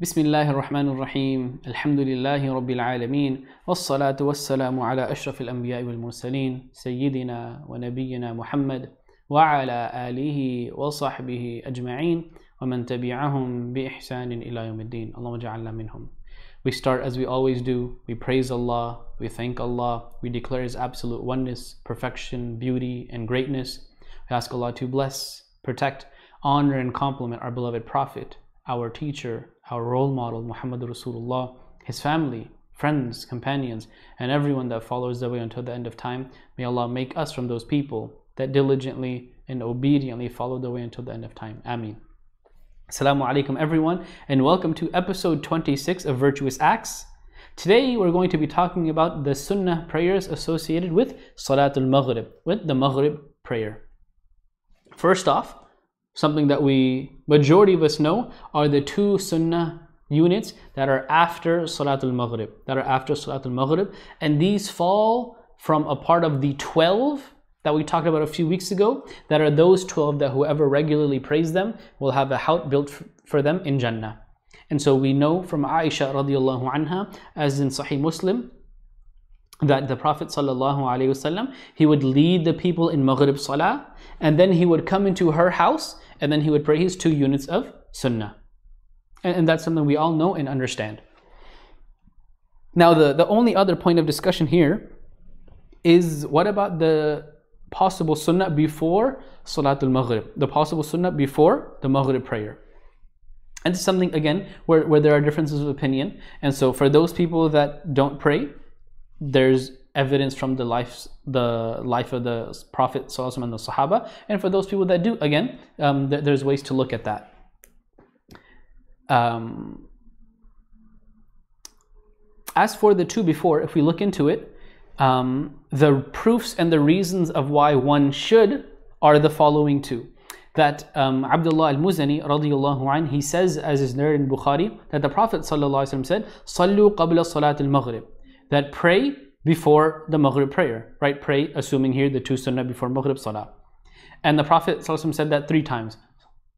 بسم الله الرحمن الرحيم الحمد لله رب العالمين والصلاة والسلام على أشرف الأنبياء والمرسلين سيدنا ونبينا محمد وعلى آله وصحبه أجمعين ومن تبعهم بإحسان إلى يوم الدين اللهم اجعلنا منهم We start as we always do. We praise Allah, we thank Allah, we declare His absolute oneness, perfection, beauty, and greatness. We ask Allah to bless, protect, honor, and compliment our beloved Prophet, our teacher, our role model, Muhammad Rasulullah, his family, friends, companions, and everyone that follows the way until the end of time. May Allah make us from those people that diligently and obediently follow the way until the end of time. Ameen. Assalamu alaikum, everyone, and welcome to episode 26 of Virtuous Acts. Today, we're going to be talking about the sunnah prayers associated with Salatul Maghrib, with the Maghrib prayer. First off, something that we majority of us know are the two sunnah units that are after Salatul Maghrib, that are after Salatul Maghrib, and these fall from a part of the 12 that we talked about a few weeks ago, that are those 12 that whoever regularly prays them will have a hout built for them in Jannah. And so we know from Aisha radiallahu anha, as in Sahih Muslim, that the Prophet sallallahu wasallam, he would lead the people in Maghrib Salah and then he would come into her house and then he would pray his two units of sunnah. And, and that's something we all know and understand. Now, the, the only other point of discussion here is what about the possible sunnah before Salatul Maghrib, the possible sunnah before the Maghrib prayer? And it's something, again, where, where there are differences of opinion. And so, for those people that don't pray, there's evidence from the life the life of the Prophet Sallallahu and the Sahaba. And for those people that do, again, um, th- there's ways to look at that. Um, as for the two before, if we look into it, um, the proofs and the reasons of why one should are the following two. That um, Abdullah al-Muzani radiallahu anh, he says as is narrated in Bukhari that the Prophet sallallahu said, "Sallu qabla salat al-maghrib," that pray before the Maghrib prayer, right? Pray, assuming here the two sunnah before Maghrib salah. And the Prophet ﷺ said that three times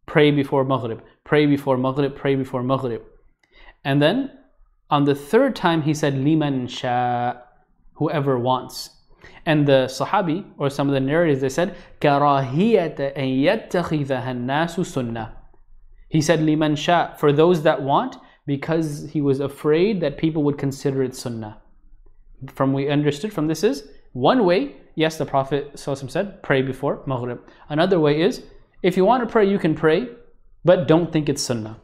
pray before Maghrib, pray before Maghrib, pray before Maghrib. And then on the third time he said, Liman sha, whoever wants. And the Sahabi, or some of the narrators, they said, sunnah. He said, Liman sha, for those that want, because he was afraid that people would consider it sunnah from we understood from this is one way, yes, the Prophet ﷺ said, pray before Maghrib. Another way is, if you want to pray, you can pray, but don't think it's Sunnah.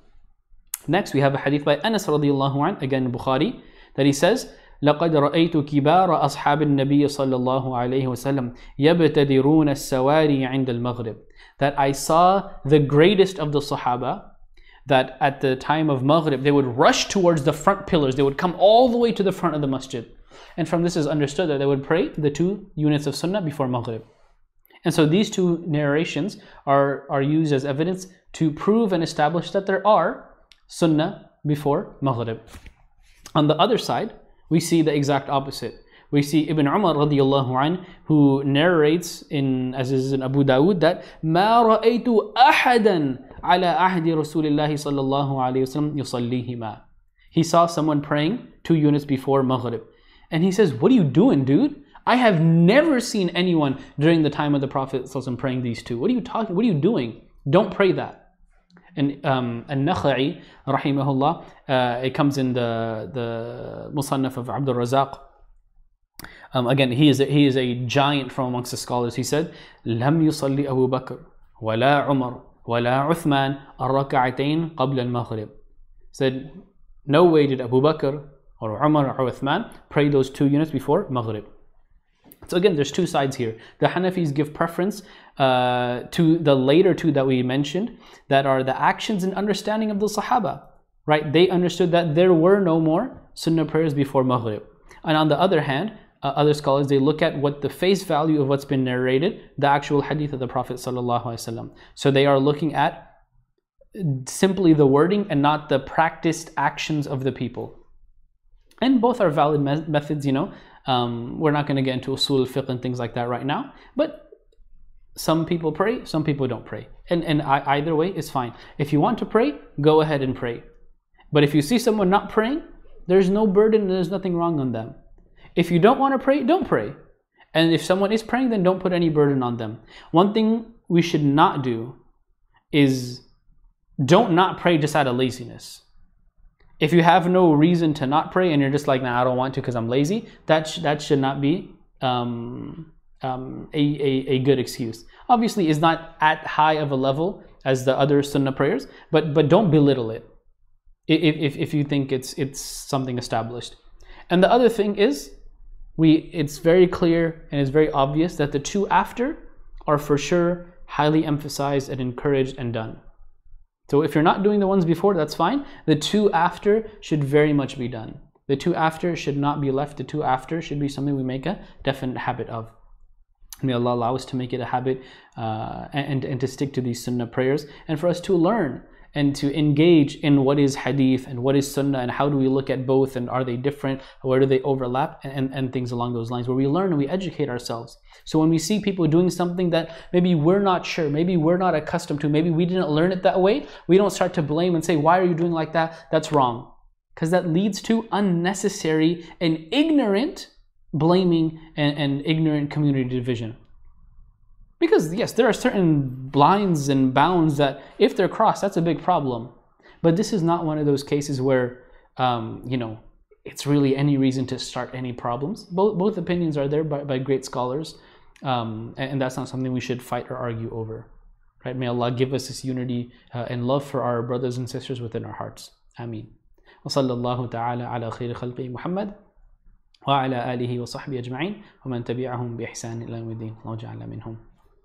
Next, we have a hadith by Anas radiallahu an, again Bukhari, that he says, لقد رأيت كبار أصحاب النبي صلى الله عليه وسلم يبتدرون السواري عند المغرب that I saw the greatest of the Sahaba that at the time of Maghrib they would rush towards the front pillars they would come all the way to the front of the masjid and from this is understood that they would pray the two units of Sunnah before Maghrib. And so these two narrations are, are used as evidence to prove and establish that there are Sunnah before Maghrib. On the other side, we see the exact opposite. We see Ibn Umar radiallahu an, who narrates in as is in Abu Dawud that ما رأيت أحدا على أحد رسول الله صلى الله عليه وسلم يصليهما. He saw someone praying two units before Maghrib. And he says, What are you doing, dude? I have never seen anyone during the time of the Prophet praying these two. What are you talking? What are you doing? Don't pray that. And um, An-Nakhai, rahimahullah, uh, it comes in the the Musannaf of Abdul Razak. Um, again, he is a, he is a giant from amongst the scholars. He said, "Lam yusalli Abu Bakr, wala Umar, wala Uthman ar-rak'atayn qabla al-maghrib." Said, no way did Abu Bakr, or Umar or Uthman pray those two units before Maghrib. So again, there's two sides here. The Hanafis give preference uh, to the later two that we mentioned, that are the actions and understanding of the Sahaba, right? They understood that there were no more Sunnah prayers before Maghrib. And on the other hand, uh, other scholars they look at what the face value of what's been narrated, the actual hadith of the Prophet So they are looking at simply the wording and not the practiced actions of the people and both are valid me methods, you know. Um, we're not going to get into usul fiqh and things like that right now, but some people pray, some people don't pray. And, and I, either way is fine. If you want to pray, go ahead and pray. But if you see someone not praying, there's no burden, there's nothing wrong on them. If you don't want to pray, don't pray. And if someone is praying, then don't put any burden on them. One thing we should not do is don't not pray just out of laziness. If you have no reason to not pray and you're just like, nah, I don't want to because I'm lazy, that, sh- that should not be um, um, a, a, a good excuse. Obviously, it's not at high of a level as the other sunnah prayers, but, but don't belittle it if, if, if you think it's, it's something established. And the other thing is, we, it's very clear and it's very obvious that the two after are for sure highly emphasized and encouraged and done. So if you're not doing the ones before, that's fine. The two after should very much be done. The two after should not be left. The two after should be something we make a definite habit of. May Allah allow us to make it a habit uh, and, and to stick to these sunnah prayers and for us to learn and to engage in what is hadith and what is sunnah and how do we look at both and are they different, where do they overlap, and, and things along those lines, where we learn and we educate ourselves. So when we see people doing something that maybe we're not sure, maybe we're not accustomed to, maybe we didn't learn it that way, we don't start to blame and say, why are you doing like that? That's wrong. Because that leads to unnecessary and ignorant blaming and, and ignorant community division. Because yes, there are certain blinds and bounds that if they're crossed, that's a big problem. But this is not one of those cases where, um, you know, it's really any reason to start any problems. Both, both opinions are there by, by great scholars, um, and, and, that's not something we should fight or argue over. Right? May Allah give us this unity uh, and love for our brothers and sisters within our hearts. Ameen. وصلى وعلى آله وصحبه أجمعين ومن تبعهم بإحسان إلى يوم الدين الله جعل منهم